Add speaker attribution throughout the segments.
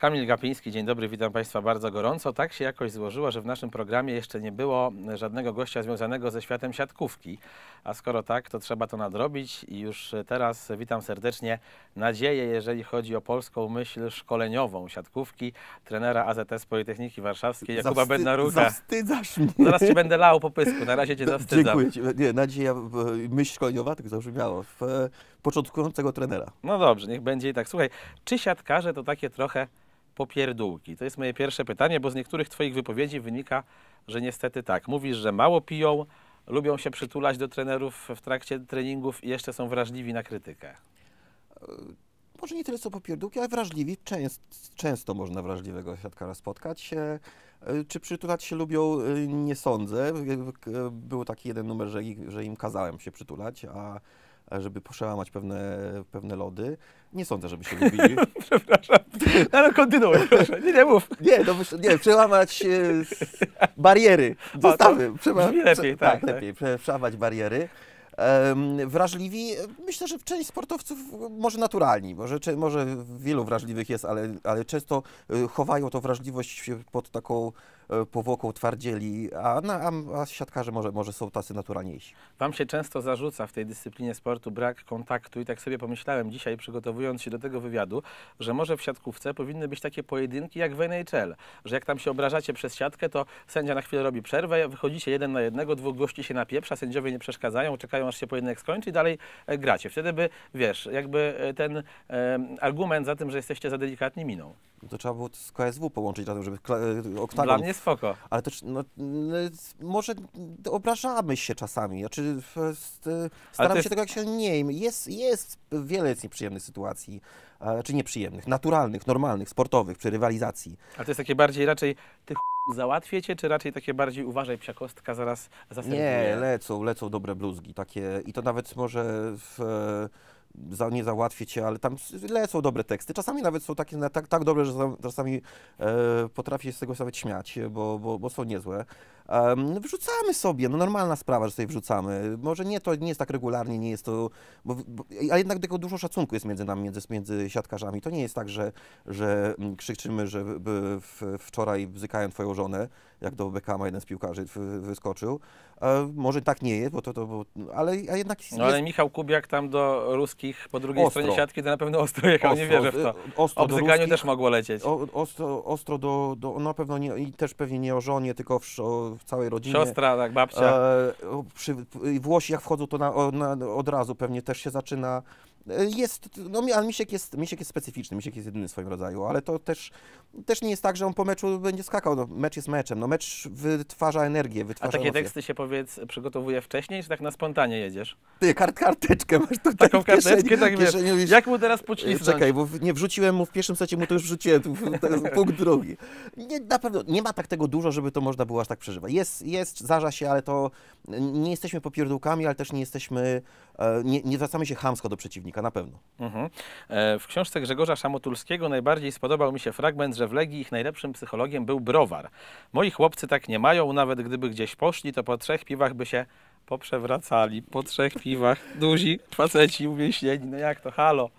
Speaker 1: Kamil Gapiński, dzień dobry, witam Państwa bardzo gorąco. Tak się jakoś złożyło, że w naszym programie jeszcze nie było żadnego gościa związanego ze światem siatkówki. A skoro tak, to trzeba to nadrobić i już teraz witam serdecznie nadzieję, jeżeli chodzi o polską myśl szkoleniową siatkówki, trenera AZS Politechniki Warszawskiej Jakuba Zawsty Bednaruka. Zawstydzasz mnie. Zaraz Cię będę lał po pysku, na razie Cię D no, zawstydzam. Dziękuję
Speaker 2: Ci. Nie, nadzieja, myśl szkoleniowa, tak zabrzmiało, w e, początkującego trenera.
Speaker 1: No dobrze, niech będzie i tak. Słuchaj, czy siatkarze to takie trochę popierdółki? To jest moje pierwsze pytanie, bo z niektórych Twoich wypowiedzi wynika, że niestety tak. Mówisz, że mało piją, lubią się przytulać do trenerów w trakcie treningów i jeszcze są wrażliwi na krytykę. E,
Speaker 2: może nie tyle co popierdółki, ale wrażliwi. Częst, często można wrażliwego siatkara spotkać. E, e, czy przytulać się lubią, nie sądzę. Był taki jeden numer, że, że im kazałem się przytulać, a żeby przełamać pewne, pewne lody. Nie sądzę, żeby się lubili. Przepraszam. No, ale no, kontynuuj, proszę. Nie, nie mów. Nie, no, nie przełamać e, bariery. Zostawmy. Przełam... lepiej, tak, tak. tak lepiej, tak. przełamać bariery wrażliwi, myślę, że część sportowców może naturalni, może, może wielu wrażliwych jest, ale, ale często e, chowają tą wrażliwość pod taką E, powłoką twardzieli, a, na, a siatkarze może, może są tacy naturalniejsi.
Speaker 1: Wam się często zarzuca w tej dyscyplinie sportu brak kontaktu i tak sobie pomyślałem dzisiaj przygotowując się do tego wywiadu, że może w siatkówce powinny być takie pojedynki jak w NHL, że jak tam się obrażacie przez siatkę, to sędzia na chwilę robi przerwę, wychodzicie jeden na jednego, dwóch gości się napieprza, sędziowie nie przeszkadzają, czekają aż się pojedynek skończy i dalej e, gracie. Wtedy by, wiesz, jakby e, ten e, argument za tym, że jesteście za delikatni minął
Speaker 2: to trzeba było z KSW połączyć razem, żeby e, oktagon... Dla mnie spoko. Ale też, no, no, może obrażamy się czasami, znaczy e, staram jest... się tego jak się nie jest, jest wiele jest nieprzyjemnych sytuacji, e, czy nieprzyjemnych, naturalnych, normalnych, sportowych, przy rywalizacji.
Speaker 1: Ale to jest takie bardziej raczej, ty załatwię cię, czy raczej takie bardziej uważaj psia kostka, zaraz zaserwuję? Nie,
Speaker 2: lecą, lecą dobre bluzgi takie i to nawet może w za, nie załatwię cię, ale tam lecą dobre teksty. Czasami nawet są takie tak, tak dobre, że czasami e, potrafię się z tego nawet śmiać, e, bo, bo, bo są niezłe. Um, wrzucamy sobie, no normalna sprawa, że sobie wrzucamy. Może nie, to nie jest tak regularnie, nie jest to, bo, bo, a jednak tego dużo szacunku jest między nami, między, między siatkarzami. To nie jest tak, że, że mm, krzyczymy, że w, wczoraj bzykają twoją żonę, jak do Beckama jeden z piłkarzy wyskoczył. E, może tak nie jest, bo to, to bo, ale a jednak... No ale jest...
Speaker 1: Michał Kubiak tam do ruskich wszystkich po drugiej ostro. stronie siatki, to na pewno ostro jechał, ostro, nie wierzę w to. E, ostro o też mogło lecieć. O,
Speaker 2: ostro, ostro do, do, na pewno nie, i też pewnie nie o żonie, tylko w, o, w całej rodzinie. Siostra, tak, babcia. E, przy, Włosi jak wchodzą, to na, na, od razu pewnie też się zaczyna jest, no ale Misiek jest, Misiek jest specyficzny, Misiek jest jedyny w swoim rodzaju, ale to też, też nie jest tak, że on po meczu będzie skakał, no, mecz jest meczem, no mecz wytwarza energię, wytwarza A takie emocje. teksty
Speaker 1: się powiedz przygotowuje wcześniej, czy tak na spontanie jedziesz? Ty, kart, karteczkę masz tutaj Taką karteczkę, tak wiesz, jak mu teraz pocisnąć? E, czekaj,
Speaker 2: bo nie wrzuciłem mu w pierwszym secie, mu to już wrzuciłem, tu, punkt drugi. Nie, na pewno, nie ma tak tego dużo, żeby to można było aż tak przeżywać. Jest, jest, zdarza się, ale to nie jesteśmy popierdółkami, ale też nie jesteśmy E, nie, nie zwracamy się chamsko do przeciwnika, na pewno.
Speaker 1: Mhm. E, w książce Grzegorza Szamotulskiego najbardziej spodobał mi się fragment, że w Legii ich najlepszym psychologiem był browar. Moi chłopcy tak nie mają, nawet gdyby gdzieś poszli, to po trzech piwach by się poprzewracali. Po trzech piwach, duzi, faceci, uwięźnieni, no jak to, halo.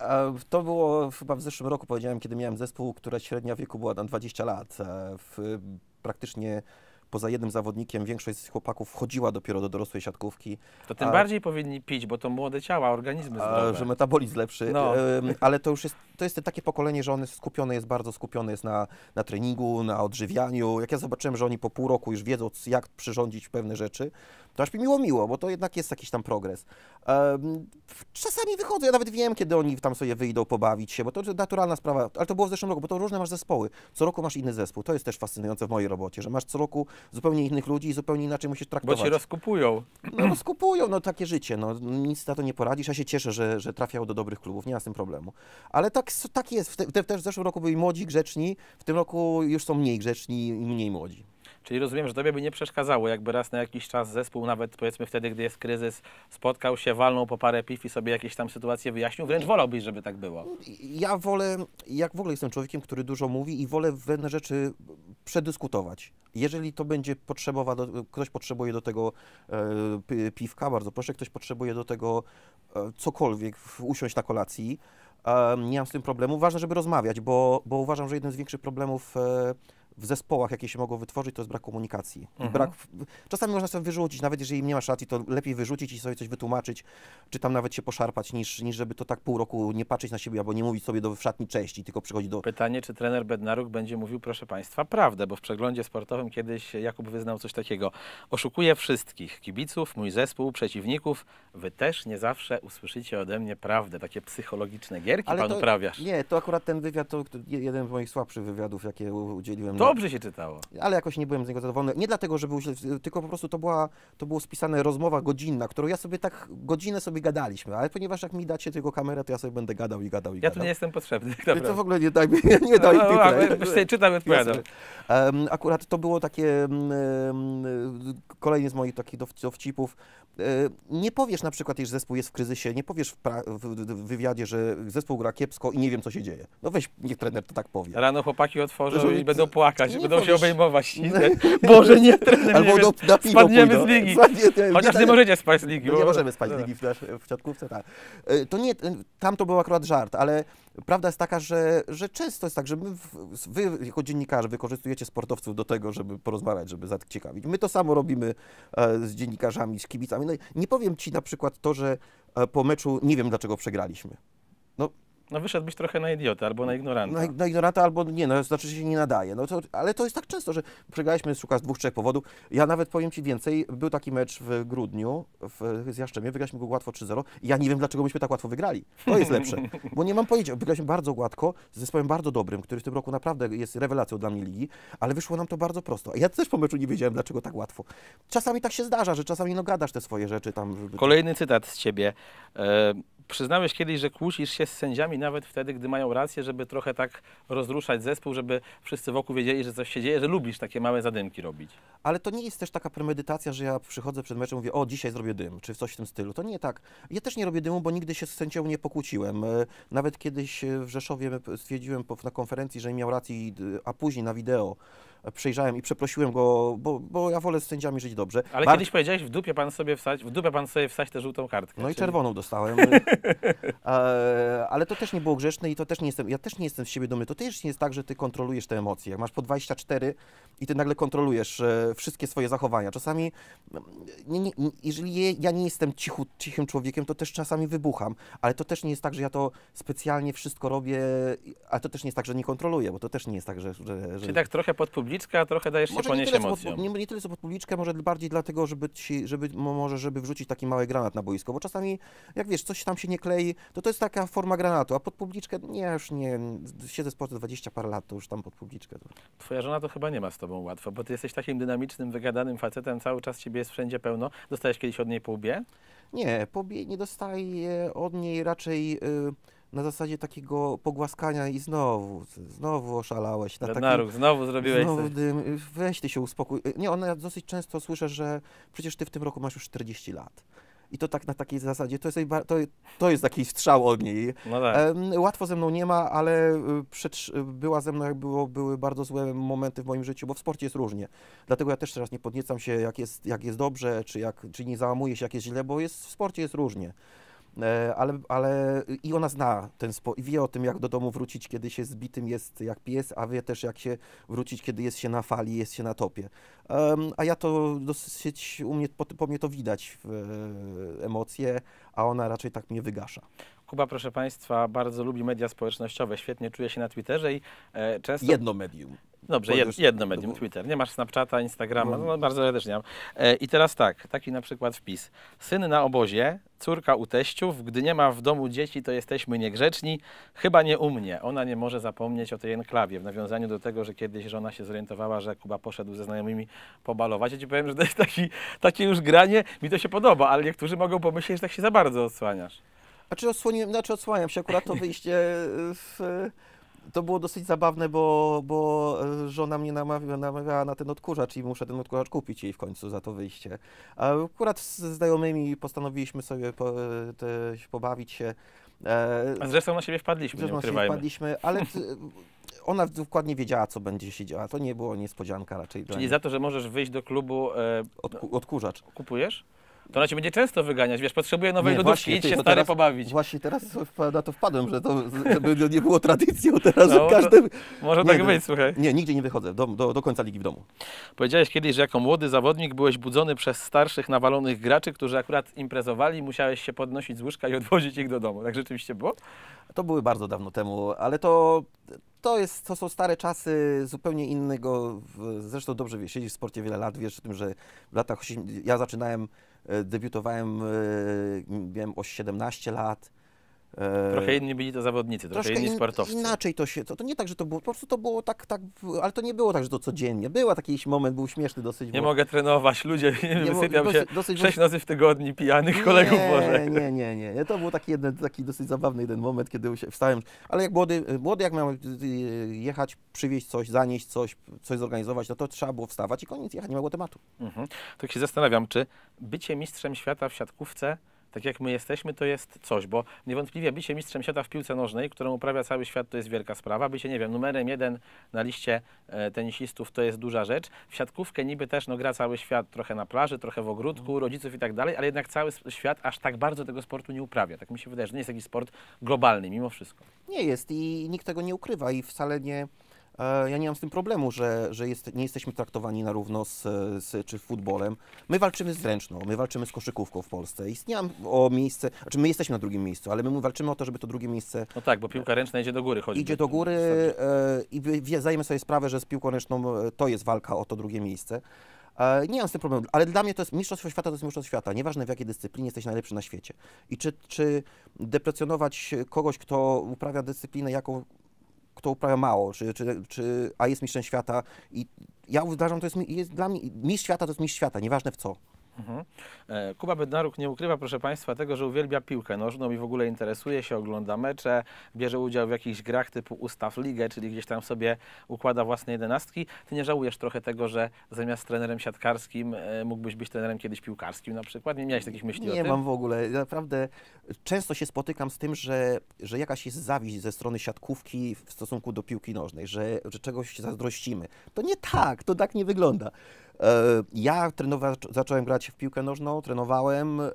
Speaker 1: E, to było chyba w zeszłym
Speaker 2: roku, powiedziałem, kiedy miałem zespół, która średnia wieku była na 20 lat. W, praktycznie poza jednym zawodnikiem większość z chłopaków wchodziła dopiero do dorosłej siatkówki. To tym a, bardziej
Speaker 1: powinni pić, bo to młode ciała, organizmy zdrowe. A, że metabolizm lepszy, no. um,
Speaker 2: ale to już jest, to jest takie pokolenie, że on jest skupione, jest bardzo skupione jest na, na treningu, na odżywianiu. Jak ja zobaczyłem, że oni po pół roku już wiedzą, jak przyrządzić pewne rzeczy, to aż mi miło, miło, bo to jednak jest jakiś tam progres. Um, czasami wychodzę, ja nawet wiem, kiedy oni tam sobie wyjdą pobawić się, bo to jest naturalna sprawa, ale to było w zeszłym roku, bo to różne masz zespoły. Co roku masz inny zespół. To jest też fascynujące w mojej robocie, że masz co roku zupełnie innych ludzi i zupełnie inaczej musisz traktować. Bo się
Speaker 1: rozkupują.
Speaker 2: No rozkupują, no takie życie, no nic na to nie poradzisz. Ja się cieszę, że, że trafiają do dobrych klubów, nie ma z tym problemu. Ale tak, tak jest, w te, też w zeszłym roku byli młodzi, grzeczni, w tym roku już są mniej grzeczni i mniej młodzi.
Speaker 1: Czyli rozumiem, że tobie by nie przeszkadzało, jakby raz na jakiś czas zespół, nawet powiedzmy wtedy, gdy jest kryzys, spotkał się, walnął po parę piw i sobie jakieś tam sytuacje wyjaśnił. Wręcz wolałbyś, żeby tak było.
Speaker 2: Ja wolę, jak w ogóle jestem człowiekiem, który dużo mówi i wolę pewne rzeczy przedyskutować. Jeżeli to będzie potrzebowa, do, ktoś potrzebuje do tego e, piwka, bardzo proszę, ktoś potrzebuje do tego e, cokolwiek, usiąść na kolacji, e, nie mam z tym problemu. Ważne, żeby rozmawiać, bo, bo uważam, że jeden z większych problemów e, w zespołach, jakie się mogą wytworzyć, to jest brak komunikacji. Mhm. Brak, czasami można sobie wyrzucić, nawet jeżeli nie masz racji, to lepiej wyrzucić i sobie coś wytłumaczyć, czy tam nawet się poszarpać, niż, niż żeby to tak pół roku nie patrzeć na siebie albo nie mówić sobie do szatni cześć
Speaker 1: i tylko przychodzi do... Pytanie, czy trener Bednaruk będzie mówił, proszę Państwa, prawdę, bo w przeglądzie sportowym kiedyś Jakub wyznał coś takiego. Oszukuję wszystkich, kibiców, mój zespół, przeciwników. Wy też nie zawsze usłyszycie ode mnie prawdę. Takie psychologiczne gierki Ale pan to, uprawiasz.
Speaker 2: Nie, to akurat ten wywiad, to jeden z moich słabszych wywiadów, jakie udzieliłem. Dobrze się czytało. Ale jakoś nie byłem z niego zadowolony. Nie dlatego, że był źle, tylko po prostu to, była, to było spisane rozmowa godzinna, którą ja sobie tak godzinę sobie gadaliśmy, ale ponieważ jak mi dacie tylko kamerę, to ja sobie będę gadał i gadał i ja gadał. Ja tu nie jestem potrzebny. Dobra. To w ogóle nie daj mi, nie daj no, mi no, no, no Czytam i odpowiadam. Um, akurat to było takie, um, kolejny z moich takich dowcipów. E, nie powiesz na przykład, iż zespół jest w kryzysie, nie powiesz w, w wywiadzie, że zespół gra kiepsko i nie wiem, co się dzieje.
Speaker 1: No weź, niech trener to tak powie. Rano chłopaki otworzą i będą płakać płakać, nie będą powiesz. się obejmować. Boże, nie, Albo do, na piwo spadniemy pójdą. z ligi. Spadnie, nie, Chociaż nie, możecie spać z ligi. No bo... nie możemy spać z ligi w, w siatkówce, tak.
Speaker 2: E, to nie, e, tam to był akurat żart, ale prawda jest taka, że, że często jest tak, że my, wy jako dziennikarze wykorzystujecie sportowców do tego, żeby porozmawiać, żeby zaciekawić. My to samo robimy e, z dziennikarzami, z kibicami. No, nie powiem ci na przykład to, że po meczu nie wiem, dlaczego przegraliśmy.
Speaker 1: No wyszedłbyś trochę na idiotę albo na ignoranta. Na, na
Speaker 2: ignoranta albo nie, no, znaczy się nie nadaje. No to, ale to jest tak często, że przegraliśmy szuka z dwóch, trzech powodów. Ja nawet powiem Ci więcej, był taki mecz w grudniu w, z Jaszczemie. wygraliśmy go łatwo 3-0. Ja nie wiem, dlaczego myśmy tak łatwo wygrali. To jest lepsze, bo nie mam pojęcia. Wygraliśmy bardzo gładko, z zespołem bardzo dobrym, który w tym roku naprawdę jest rewelacją dla mnie ligi, ale wyszło nam to bardzo prosto. Ja też po
Speaker 1: meczu nie wiedziałem, dlaczego tak łatwo. Czasami tak się zdarza, że czasami no gadasz te swoje rzeczy tam. Kolejny cytat z Ciebie. E, przyznałeś kiedyś, że kłócisz się z sędziami nawet wtedy, gdy mają rację, żeby trochę tak rozruszać zespół, żeby wszyscy wokół wiedzieli, że coś się dzieje, że lubisz takie małe zadymki robić
Speaker 2: ale to nie jest też taka premedytacja, że ja przychodzę przed meczem i mówię, o, dzisiaj zrobię dym, czy coś w tym stylu. To nie tak. Ja też nie robię dymu, bo nigdy się z sędzią nie pokłóciłem. E, nawet kiedyś e, w Rzeszowie stwierdziłem na konferencji, że nie miał racji, a później na wideo przejrzałem i przeprosiłem go, bo, bo ja wolę z sędziami żyć dobrze. Ale Bar... kiedyś
Speaker 1: powiedziałeś, w dupie pan sobie wsać, w dupę pan sobie wsadź tę żółtą kartkę. No czyli... i czerwoną dostałem.
Speaker 2: e, ale to też nie było grzeczne i to też nie jestem, ja też nie jestem z siebie dumny. To też nie jest tak, że ty kontrolujesz te emocje. Jak masz po 24 i ty nagle kontrolujesz e, wszystkie swoje zachowania. Czasami, nie, nie, jeżeli ja nie jestem cichu, cichym człowiekiem, to też czasami wybucham, ale to też nie jest tak, że ja to specjalnie wszystko robię, ale to też nie jest tak, że nie kontroluję, bo to też nie jest tak, że... że, że... Czyli
Speaker 1: tak trochę pod publiczkę, a trochę dajesz może się ponieść emocjom.
Speaker 2: nie, nie, tyle co pod publiczkę, może bardziej dlatego, żeby, ci, żeby może żeby wrzucić taki mały granat na boisko, bo czasami, jak wiesz, coś tam się nie klei, to to jest taka forma granatu, a pod publiczkę, nie, już nie, siedzę z sportu 20 par lat, to już tam pod publiczkę.
Speaker 1: Twoja żona to chyba nie ma z tobą łatwo, bo ty jesteś takim dynamicznym dynamicznym, wygadanym facetem, cały czas ciebie jest wszędzie pełno. Dostałeś kiedyś od niej po Nie, po
Speaker 2: nie dostaję od niej raczej... Y, na zasadzie takiego pogłaskania i znowu, znowu oszalałeś. Na takim, naruch, znowu zrobiłeś znowu dym, Weź ty się uspokój. Y, nie, ona dosyć często słyszę, że przecież ty w tym roku masz już 40 lat i to tak na takiej zasadzie, to jest, to, to jest taki strzał od niej. No tak. łatwo ze mną nie ma, ale y, przed, y, była ze mną, jak było, były bardzo złe momenty w moim życiu, bo w sporcie jest różnie. Dlatego ja też teraz nie podniecam się, jak jest, jak jest dobrze, czy, jak, czy nie załamuję się, jak jest źle, bo jest, w sporcie jest różnie. E, ale, ale i ona zna ten spo, wie o tym, jak do domu wrócić, kiedy się zbitym jest jak pies, a wie też, jak się wrócić, kiedy jest się na fali, jest się na topie. Um, a ja to dosyć, u mnie, po, po mnie to widać w, e, emocje, a ona raczej tak mnie wygasza.
Speaker 1: Kuba, proszę Państwa, bardzo lubi media społecznościowe, świetnie czuje się na Twitterze i e, często... Jedno medium. Dobrze, jed, jedno medium, Twitter. Nie masz Snapchata, Instagrama, no, no bardzo serdecznie. E, I teraz tak, taki na przykład wpis. Syn na obozie, córka u teściów, gdy nie ma w domu dzieci, to jesteśmy niegrzeczni, chyba nie u mnie. Ona nie może zapomnieć o tej enklawie, w nawiązaniu do tego, że kiedyś żona się zorientowała, że Kuba poszedł ze znajomymi pobalować. Ja ci powiem, że to jest taki, takie już granie, mi to się podoba, ale niektórzy mogą pomyśleć, że tak się za bardzo odsłaniasz.
Speaker 2: Znaczy, odsłoniłem, znaczy odsłaniam się, akurat to wyjście e, w, to było dosyć zabawne, bo, bo e, żona mnie namawiała, namawiała na ten odkurzacz i muszę ten odkurzacz kupić jej w końcu za to wyjście. A akurat ze znajomymi postanowiliśmy sobie po, e, te, pobawić się. A zresztą na siebie wpadliśmy, zresztą nie ukrywajmy. wpadliśmy, ale ona dokładnie wiedziała, co będzie się działo. To nie było niespodzianka raczej Czyli dla za to, że możesz
Speaker 1: wyjść do klubu... E, odkurzacz. Kupujesz? To ona cię będzie często wyganiać, wiesz, potrzebuje nowej nie, lodówki, idź się stary teraz, pobawić.
Speaker 2: Właśnie teraz na to wpadłem, że to żeby nie było tradycją teraz, no, każdy... Może nie, tak być,
Speaker 1: słuchaj. Nie, nigdzie nie wychodzę, do, do, do, końca ligi w domu. Powiedziałeś kiedyś, że jako młody zawodnik byłeś budzony przez starszych, nawalonych graczy, którzy akurat imprezowali, musiałeś się podnosić z łóżka i odwozić ich do domu. Tak rzeczywiście było? To były bardzo dawno temu, ale to
Speaker 2: to, jest, to są stare czasy zupełnie innego. Zresztą dobrze wie, siedzisz w sporcie wiele lat, wiesz o tym, że w latach. Ja zaczynałem, e, debiutowałem, e, miałem o 17 lat. E, trochę inni byli to zawodnicy, trochę, inni sportowcy. Inaczej to się, to, to nie tak, że to było, po prostu to było tak, tak, ale to nie było tak, że to codziennie. Był jakiś moment, był śmieszny dosyć. Nie bo...
Speaker 1: mogę trenować, ludzie, nie, wysypiam się dosyć, sześć nocy w tygodni pijanych nie, kolegów Nie, nie,
Speaker 2: nie, nie, to był taki, jeden, taki dosyć zabawny jeden moment, kiedy wstałem, ale jak młody, młody jak miał y, y, jechać, przywieźć coś, zanieść coś, coś zorganizować, no to trzeba było wstawać i koniec, jechać, nie
Speaker 1: było tematu. Mhm. Tak się zastanawiam, czy bycie mistrzem świata w siatkówce tak jak my jesteśmy, to jest coś, bo niewątpliwie bycie mistrzem świata w piłce nożnej, którą uprawia cały świat, to jest wielka sprawa. Bycie, nie wiem, numerem jeden na liście e, tenisistów to jest duża rzecz. W siatkówkę niby też no, gra cały świat, trochę na plaży, trochę w ogródku, mhm. rodziców i tak dalej, ale jednak cały świat aż tak bardzo tego sportu nie uprawia. Tak mi się wydaje, że nie jest jakiś sport globalny mimo wszystko.
Speaker 2: Nie jest i nikt tego nie ukrywa i wcale nie E, ja nie mam z tym problemu, że, że jest, nie jesteśmy traktowani na równo z, z czy futbolem. My walczymy z ręczną, my walczymy z koszykówką w Polsce. Istniałam o miejsce, znaczy my jesteśmy na drugim miejscu, ale my walczymy o to, żeby to drugie miejsce... No tak, bo piłka
Speaker 1: ręczna idzie do góry choćby. Idzie do góry
Speaker 2: e, i wie, zdajemy sobie sprawę, że z piłką ręczną e, to jest walka o to drugie miejsce. E, nie mam z tym problemu, ale dla mnie to jest mistrzostwo świata, to jest mistrzostwo świata. Nieważne w jakiej dyscyplinie jesteś najlepszy na świecie. I czy, czy deprecjonować kogoś, kto uprawia dyscyplinę, jaką kto uprawia mało, czy, czy, czy, a jest mistrzem świata. I ja uważam, to jest, jest dla mnie, mistrz świata to jest mistrz świata, nieważne w co.
Speaker 1: Mhm. E, Kuba Bednaruk nie ukrywa, proszę Państwa, tego, że uwielbia piłkę nożną i w ogóle interesuje się, ogląda mecze, bierze udział w jakichś grach typu Ustaw Ligę, czyli gdzieś tam sobie układa własne jedenastki. Ty nie żałujesz trochę tego, że zamiast trenerem siatkarskim e, mógłbyś być trenerem kiedyś piłkarskim na przykład? Nie miałeś takich myśli nie o tym? Nie mam w
Speaker 2: ogóle. Naprawdę często się spotykam z tym, że, że jakaś jest zawiść ze strony siatkówki w stosunku do piłki nożnej, że, że czegoś zazdrościmy. To nie tak, to tak nie wygląda. E, ja trenowa- zacząłem grać w piłkę nożną, trenowałem e,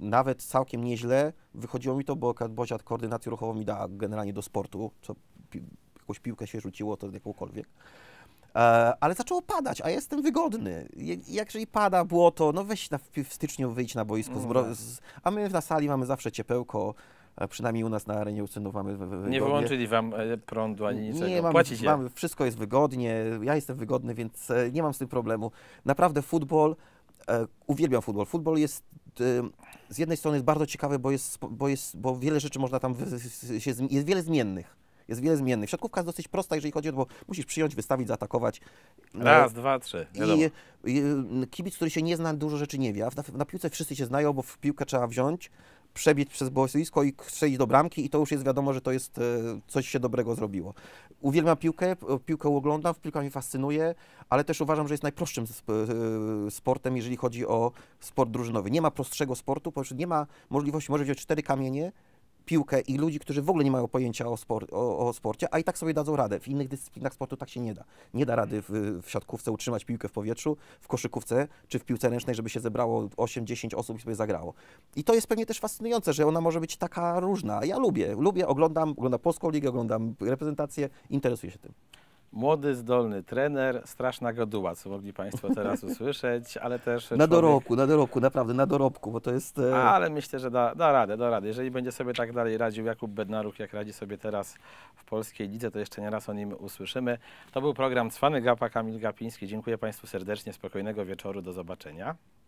Speaker 2: nawet całkiem nieźle. Wychodziło mi to, bo Boziat koordynację ruchową mi da generalnie do sportu, co pi- jakąś piłkę się rzuciło, to jakąkolwiek. E, ale zaczęło padać, a jestem wygodny. Jak jeżeli pada błoto, no weź na, w styczniu wyjdź na boisko, no zbro- tak. z, a my na sali mamy zawsze ciepełko, a przynajmniej u nas na arenie Ucynu mamy wygodnie. Nie wyłączyli
Speaker 1: wam e, prądu ani niczego, nie, mamy, płacicie.
Speaker 2: wszystko jest wygodnie, ja jestem wygodny, więc e, nie mam z tym problemu. Naprawdę futbol, e, uwielbiam futbol. Futbol jest z jednej strony jest bardzo ciekawy, bo, jest, bo, jest, bo wiele rzeczy można tam, się, jest wiele zmiennych. Jest wiele zmiennych. Siatkówka jest dosyć prosta, jeżeli chodzi o to, bo musisz przyjąć, wystawić, zaatakować. Raz, e, dwa, trzy. I, I kibic, który się nie zna, dużo rzeczy nie wie. W na, piłce wszyscy się znają, bo w piłkę trzeba wziąć, przebić przez boisko i strzelić do bramki i to już jest wiadomo, że to jest e, coś się dobrego zrobiło. Uwielbiam piłkę, piłkę oglądam, piłka mnie fascynuje, ale też uważam, że jest najprostszym e, sportem, jeżeli chodzi o sport drużynowy. Nie ma prostszego sportu, ponieważ nie ma możliwości, może wziąć cztery kamienie, piłkę i ludzi, którzy w ogóle nie mają pojęcia o, spor o, o, sporcie, a i tak sobie dadzą radę. W innych dyscyplinach sportu tak się nie da. Nie da rady w, w siatkówce utrzymać piłkę w powietrzu, w koszykówce czy w piłce ręcznej, żeby się zebrało 8-10 osób i sobie zagrało. I to jest pewnie też fascynujące, że ona może być taka różna. Ja lubię, lubię, oglądam, oglądam Polską Ligę, oglądam reprezentację, interesuję się tym.
Speaker 1: Młody, zdolny trener, straszna goduła, co mogli Państwo teraz usłyszeć, ale też... Na człowiek... dorobku,
Speaker 2: na dorobku, naprawdę, na dorobku, bo to jest... E, ale
Speaker 1: myślę, że da, da radę, da radę. Jeżeli będzie sobie tak dalej radził Jakub Bednaruk, jak radzi sobie teraz w polskiej lidze, to jeszcze nie raz o nim usłyszymy. To był program Cwany Gapa, Kamil Gapiński. Dziękuję Państwu serdecznie, spokojnego wieczoru, do zobaczenia.